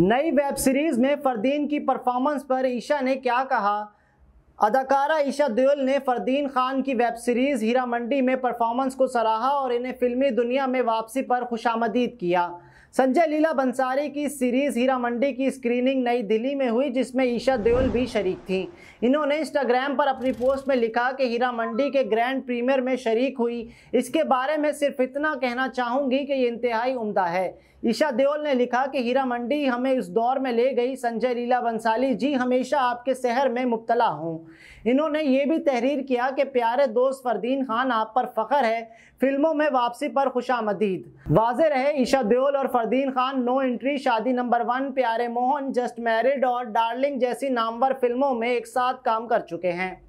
नई web series में फरदीन की परफॉर्मेंस पर ईशा ने क्या कहा अदाकारा ईशा देओल ने फरदीन खान की वेब सीरीज़ हीरा मंडी में परफॉर्मेंस को सराहा और इन्हें फिल्मी दुनिया में वापसी पर खुशामदीद किया संजय लीला बंसारी की सीरीज हीरा मंडी की स्क्रीनिंग नई दिल्ली में हुई जिसमें ईशा देओल भी शरीक थी इन्होंने इंस्टाग्राम पर अपनी पोस्ट में लिखा कि हीरा मंडी के ग्रैंड प्रीमियर में शरीक हुई इसके बारे में सिर्फ इतना कहना चाहूँगी कि ये इंतहाई उम्दा है ईशा देओल ने लिखा कि हीरा मंडी हमें इस दौर में ले गई संजय लीला बंसाली जी हमेशा आपके शहर में मुबतला हूँ इन्होंने ये भी तहरीर किया कि प्यारे दोस्त फरदीन खान आप पर फ़ख्र है फिल्मों में वापसी पर खुशामदीद वाजे वाज रहे ईशा देओल और Fardeen Khan no entry Shaadi number one Pyaare Mohan just married और डार्लिंग जैसी नामवर फिल्मों में एक साथ काम कर चुके हैं